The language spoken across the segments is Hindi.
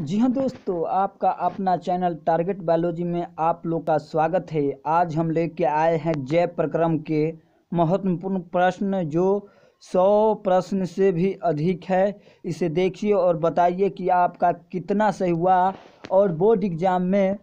जी हाँ दोस्तों आपका अपना चैनल टारगेट बायोलॉजी में आप लोग का स्वागत है आज हम लेके आए हैं जैव प्रक्रम के महत्वपूर्ण प्रश्न जो सौ प्रश्न से भी अधिक है इसे देखिए और बताइए कि आपका कितना सही हुआ और बोर्ड एग्जाम में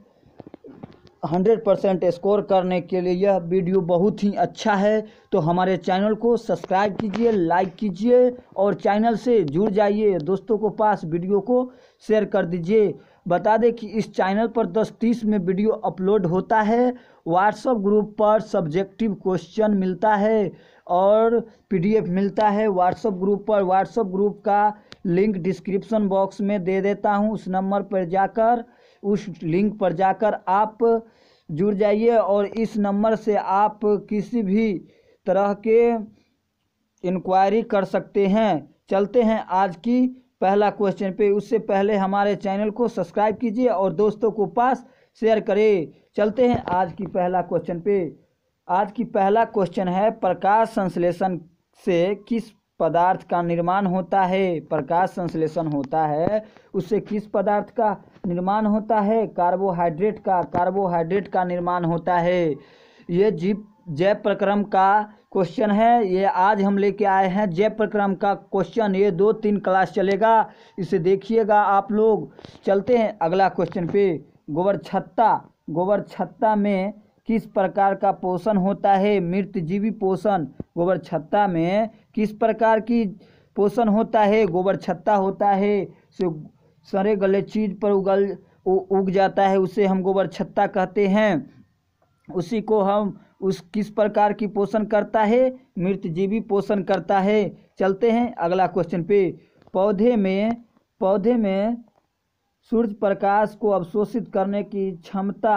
हंड्रेड परसेंट स्कोर करने के लिए यह वीडियो बहुत ही अच्छा है तो हमारे चैनल को सब्सक्राइब कीजिए लाइक कीजिए और चैनल से जुड़ जाइए दोस्तों को पास वीडियो को शेयर कर दीजिए बता दें कि इस चैनल पर दस तीस में वीडियो अपलोड होता है व्हाट्सअप ग्रुप पर सब्जेक्टिव क्वेश्चन मिलता है और पीडीएफ मिलता है व्हाट्सअप ग्रुप पर व्हाट्सएप ग्रुप का लिंक डिस्क्रिप्शन बॉक्स में दे देता हूँ उस नंबर पर जाकर उस लिंक पर जाकर आप जुड़ जाइए और इस नंबर से आप किसी भी तरह के इंक्वायरी कर सकते हैं चलते हैं आज की पहला क्वेश्चन पे उससे पहले हमारे चैनल को सब्सक्राइब कीजिए और दोस्तों को पास शेयर करें चलते हैं आज की पहला क्वेश्चन पे आज की पहला क्वेश्चन है प्रकाश संश्लेषण से किस पदार्थ का निर्माण होता है प्रकाश संश्लेषण होता है उससे किस पदार्थ का निर्माण होता है कार्बोहाइड्रेट का कार्बोहाइड्रेट का निर्माण होता है ये जीव जैव प्रक्रम का क्वेश्चन है ये आज हम लेके आए हैं जैव प्रक्रम का क्वेश्चन ये दो तीन क्लास चलेगा इसे देखिएगा आप लोग चलते हैं अगला क्वेश्चन पे गोबर छत्ता गोबर छत्ता में किस प्रकार का पोषण होता है जीवी पोषण गोबर छत्ता में किस प्रकार की पोषण होता है गोबर छत्ता होता है से सरे गले चीज पर उगल उग जाता है उसे हम गोबर छत्ता कहते हैं उसी को हम उस किस प्रकार की पोषण करता है जीवी पोषण करता है चलते हैं अगला क्वेश्चन पे पौधे में पौधे में सूर्य प्रकाश को अवशोषित करने की क्षमता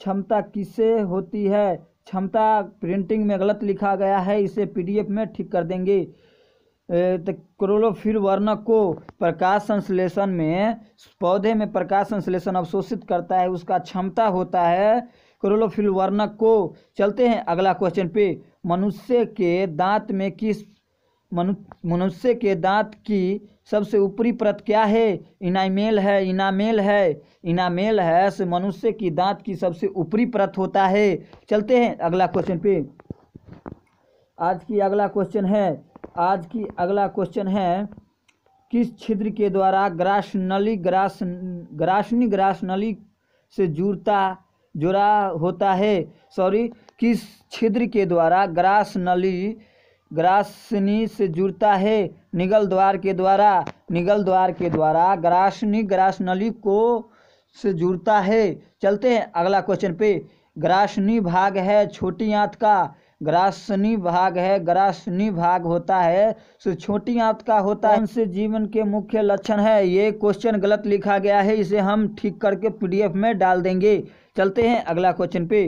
क्षमता किससे होती है क्षमता प्रिंटिंग में गलत लिखा गया है इसे पीडीएफ में ठीक कर देंगे तो क्रोलोफिर वर्णक को प्रकाश संश्लेषण में पौधे में प्रकाश संश्लेषण अवशोषित करता है उसका क्षमता होता है क्रोलोफिल वर्णक को चलते हैं अगला क्वेश्चन पे मनुष्य के दांत में किस मनुष्य के दांत की सबसे ऊपरी परत क्या है इनामेल है इनामेल है इनामेल है से मनुष्य की दांत की सबसे ऊपरी परत होता है चलते हैं अगला क्वेश्चन पे आज की अगला क्वेश्चन है आज की अगला क्वेश्चन है किस छिद्र के द्वारा ग्रास नली ग्रास ग्रासनी ग्रास नली से जुड़ता जुड़ा होता है सॉरी किस छिद्र के द्वारा ग्रास नली ग्रासनी से जुड़ता है निगल द्वार के द्वारा निगल द्वार के द्वारा ग्रासनी ग्रासनली को से जुड़ता है चलते हैं अगला क्वेश्चन पे ग्रासनी भाग है छोटी आंत का ग्रासनी भाग है ग्रासनी भाग होता है सो छोटी आंत का होता है उनसे जीवन के मुख्य लक्षण है ये क्वेश्चन गलत लिखा गया है इसे हम ठीक करके पीडीएफ में डाल देंगे चलते हैं अगला क्वेश्चन पे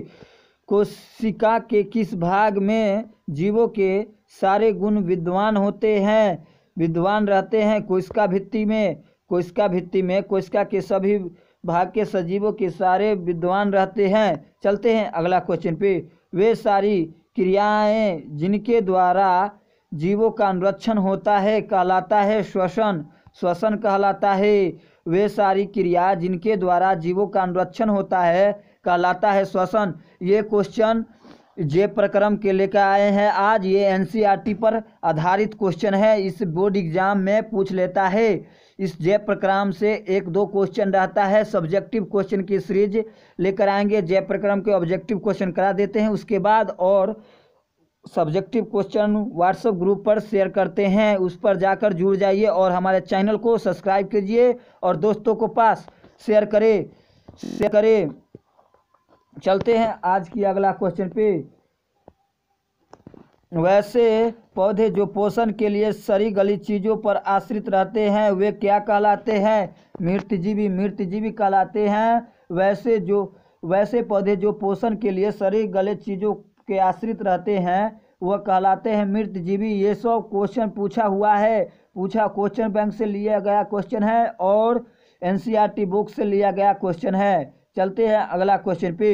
कोशिका के किस भाग में जीवों के सारे गुण विद्वान होते हैं विद्वान रहते हैं कोशिका भित्ति में कोशिका भित्ति में कोशिका के सभी भाग के सजीवों के सारे विद्वान रहते हैं चलते हैं अगला क्वेश्चन पे वे सारी क्रियाएं जिनके द्वारा जीवों का अनुरक्षण होता है कहलाता है श्वसन श्वसन कहलाता है वे सारी क्रिया जिनके द्वारा जीवों का अनुरक्षण होता है कहलाता है श्वसन ये क्वेश्चन जे प्रक्रम के लेकर आए हैं आज ये एनसीईआरटी e पर आधारित क्वेश्चन है इस बोर्ड एग्जाम में पूछ लेता है इस जय प्रक्रम से एक दो क्वेश्चन रहता है सब्जेक्टिव क्वेश्चन की सीरीज लेकर आएंगे जय प्रक्रम के ऑब्जेक्टिव क्वेश्चन करा देते हैं उसके बाद और सब्जेक्टिव क्वेश्चन व्हाट्सएप ग्रुप पर शेयर करते हैं उस पर जाकर जुड़ जाइए और हमारे चैनल को सब्सक्राइब कीजिए और दोस्तों को पास शेयर करें शेयर करें चलते हैं आज की अगला क्वेश्चन पे वैसे पौधे जो पोषण के लिए सरी गली चीज़ों पर आश्रित रहते हैं वे क्या कहलाते हैं मृतजीवी मृतजीवी कहलाते हैं वैसे जो वैसे पौधे जो पोषण के लिए सरी गले चीज़ों के आश्रित रहते हैं वह कहलाते हैं मृतजीवी ये सब क्वेश्चन पूछा हुआ है पूछा क्वेश्चन बैंक से लिया गया क्वेश्चन है और एनसीईआरटी बुक e से लिया गया क्वेश्चन है चलते हैं अगला क्वेश्चन पे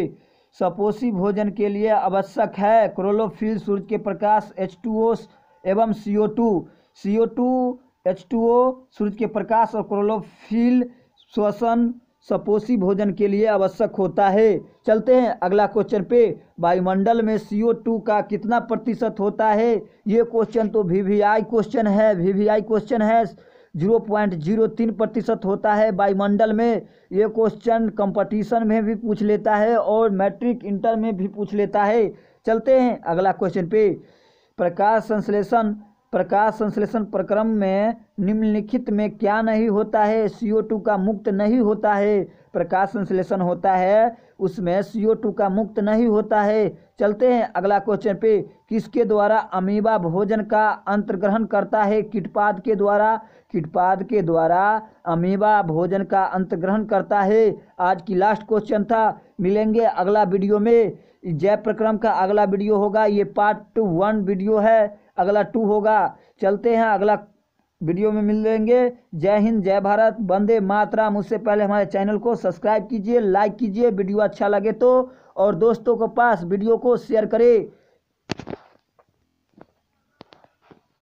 सपोषी भोजन के लिए आवश्यक है क्रोलोफिल सूर्य के प्रकाश एच एवं C O two C O two H two O सूर्य के प्रकाश और क्रोलोफिल श्वसन सपोषी भोजन के लिए आवश्यक होता है चलते हैं अगला क्वेश्चन पे वायुमंडल में सी ओ टू का कितना प्रतिशत होता है ये क्वेश्चन तो वी वी आई क्वेश्चन है वी वी आई क्वेश्चन है जीरो पॉइंट जीरो तीन प्रतिशत होता है वायुमंडल में ये क्वेश्चन कंपटीशन में भी पूछ लेता है और मैट्रिक इंटर में भी पूछ लेता है चलते हैं अगला क्वेश्चन पे प्रकाश संश्लेषण प्रकाश संश्लेषण प्रक्रम में निम्नलिखित में क्या नहीं होता है टू का मुक्त नहीं होता है प्रकाश संश्लेषण होता है उसमें टू का मुक्त नहीं होता है चलते हैं अगला क्वेश्चन पे किसके द्वारा अमीबा भोजन का अंतर्ग्रहण करता है कीटपाद के द्वारा कीटपाद के द्वारा अमीबा भोजन का अंतर्ग्रहण करता है आज की लास्ट क्वेश्चन था मिलेंगे अगला वीडियो में जय प्रक्रम का अगला वीडियो होगा ये पार्ट वन वीडियो है अगला टू होगा चलते हैं अगला वीडियो में मिल लेंगे जय हिंद जय भारत वंदे मातराम उससे पहले हमारे चैनल को सब्सक्राइब कीजिए लाइक कीजिए वीडियो अच्छा लगे तो और दोस्तों के पास वीडियो को शेयर करें